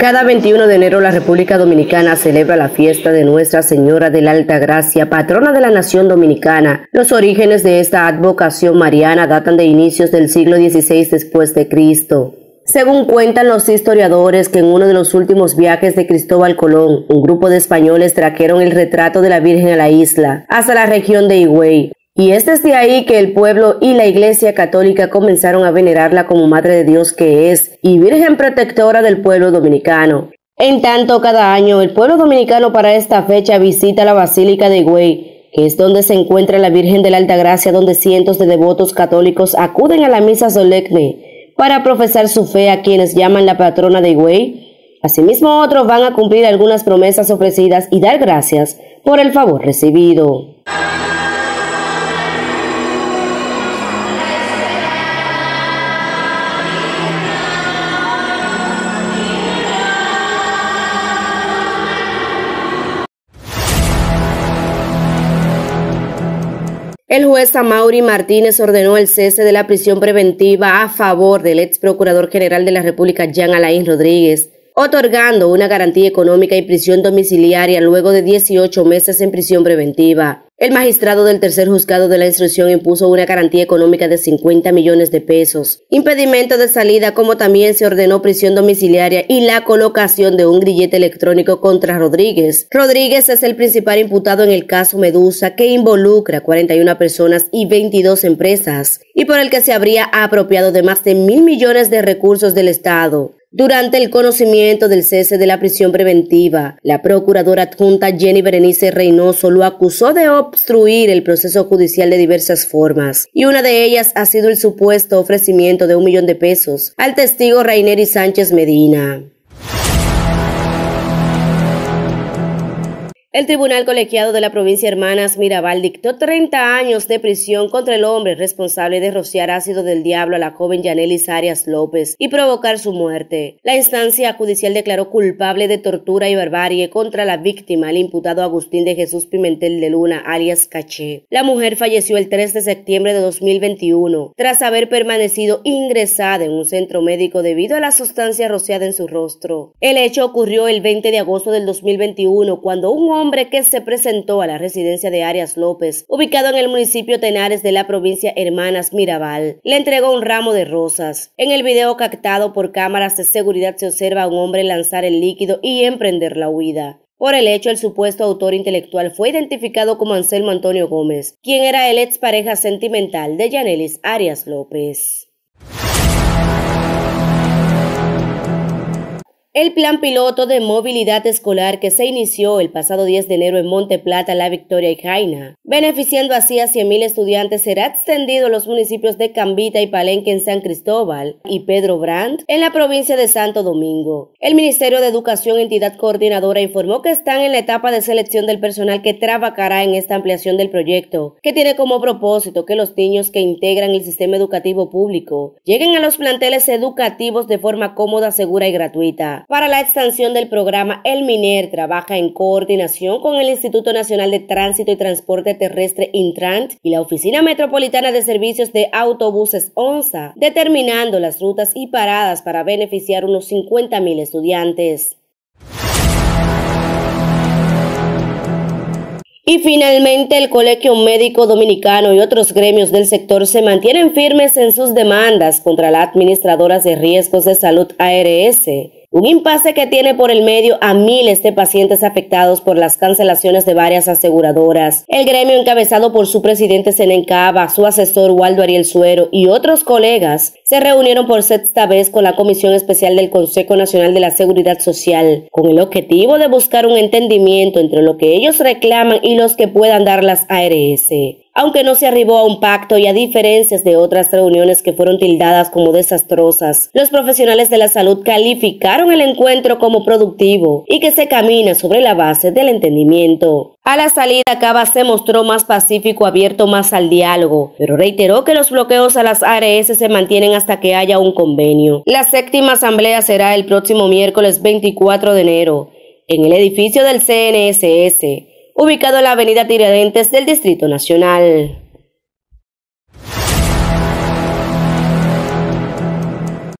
Cada 21 de enero la República Dominicana celebra la fiesta de Nuestra Señora de la Alta Gracia, patrona de la nación dominicana. Los orígenes de esta advocación mariana datan de inicios del siglo XVI después de Cristo. Según cuentan los historiadores que en uno de los últimos viajes de Cristóbal Colón, un grupo de españoles trajeron el retrato de la Virgen a la isla, hasta la región de Higüey. Y es desde ahí que el pueblo y la Iglesia Católica comenzaron a venerarla como Madre de Dios que es y Virgen Protectora del pueblo dominicano. En tanto, cada año el pueblo dominicano para esta fecha visita la Basílica de Güey, que es donde se encuentra la Virgen de la Alta Gracia, donde cientos de devotos católicos acuden a la misa solemne para profesar su fe a quienes llaman la patrona de Güey. Asimismo, otros van a cumplir algunas promesas ofrecidas y dar gracias por el favor recibido. El juez Amaury Martínez ordenó el cese de la prisión preventiva a favor del ex procurador general de la República, Jean Alain Rodríguez, otorgando una garantía económica y prisión domiciliaria luego de 18 meses en prisión preventiva. El magistrado del tercer juzgado de la instrucción impuso una garantía económica de 50 millones de pesos, impedimento de salida, como también se ordenó prisión domiciliaria y la colocación de un grillete electrónico contra Rodríguez. Rodríguez es el principal imputado en el caso Medusa, que involucra 41 personas y 22 empresas, y por el que se habría apropiado de más de mil millones de recursos del Estado. Durante el conocimiento del cese de la prisión preventiva, la procuradora adjunta Jenny Berenice Reynoso lo acusó de obstruir el proceso judicial de diversas formas, y una de ellas ha sido el supuesto ofrecimiento de un millón de pesos al testigo Raineri Sánchez Medina. El Tribunal Colegiado de la provincia Hermanas Mirabal dictó 30 años de prisión contra el hombre responsable de rociar ácido del diablo a la joven Yanelis Arias López y provocar su muerte. La instancia judicial declaró culpable de tortura y barbarie contra la víctima, al imputado Agustín de Jesús Pimentel de Luna, alias Caché. La mujer falleció el 3 de septiembre de 2021, tras haber permanecido ingresada en un centro médico debido a la sustancia rociada en su rostro. El hecho ocurrió el 20 de agosto del 2021, cuando un hombre hombre que se presentó a la residencia de Arias López, ubicado en el municipio Tenares de la provincia Hermanas Mirabal, le entregó un ramo de rosas. En el video captado por cámaras de seguridad se observa a un hombre lanzar el líquido y emprender la huida. Por el hecho, el supuesto autor intelectual fue identificado como Anselmo Antonio Gómez, quien era el ex pareja sentimental de Yanelis Arias López. El plan piloto de movilidad escolar que se inició el pasado 10 de enero en Monte Plata, La Victoria y Jaina, beneficiando así a 100.000 estudiantes, será extendido a los municipios de Cambita y Palenque en San Cristóbal y Pedro Brandt en la provincia de Santo Domingo. El Ministerio de Educación, entidad coordinadora, informó que están en la etapa de selección del personal que trabajará en esta ampliación del proyecto, que tiene como propósito que los niños que integran el sistema educativo público lleguen a los planteles educativos de forma cómoda, segura y gratuita. Para la extensión del programa, el MINER trabaja en coordinación con el Instituto Nacional de Tránsito y Transporte Terrestre Intrant y la Oficina Metropolitana de Servicios de Autobuses ONSA, determinando las rutas y paradas para beneficiar unos 50.000 estudiantes. Y finalmente, el Colegio Médico Dominicano y otros gremios del sector se mantienen firmes en sus demandas contra la Administradora de Riesgos de Salud ARS un impasse que tiene por el medio a miles de pacientes afectados por las cancelaciones de varias aseguradoras. El gremio encabezado por su presidente Senen Cava, su asesor Waldo Ariel Suero y otros colegas se reunieron por sexta vez con la Comisión Especial del Consejo Nacional de la Seguridad Social con el objetivo de buscar un entendimiento entre lo que ellos reclaman y los que puedan dar las ARS aunque no se arribó a un pacto y a diferencias de otras reuniones que fueron tildadas como desastrosas, los profesionales de la salud calificaron el encuentro como productivo y que se camina sobre la base del entendimiento. A la salida, Cava se mostró más pacífico, abierto más al diálogo, pero reiteró que los bloqueos a las ARS se mantienen hasta que haya un convenio. La séptima asamblea será el próximo miércoles 24 de enero, en el edificio del CNSS ubicado en la avenida Tiradentes del Distrito Nacional.